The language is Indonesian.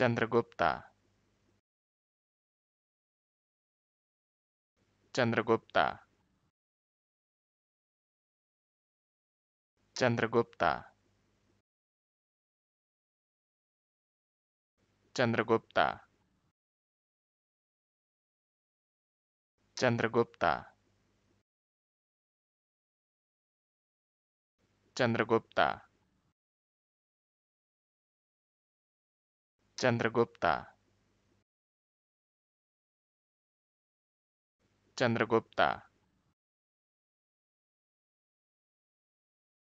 Chandragupta Chandragupta Chandragupta Chandragupta Chandragupta Chandragupta Chandragupta Chandragupta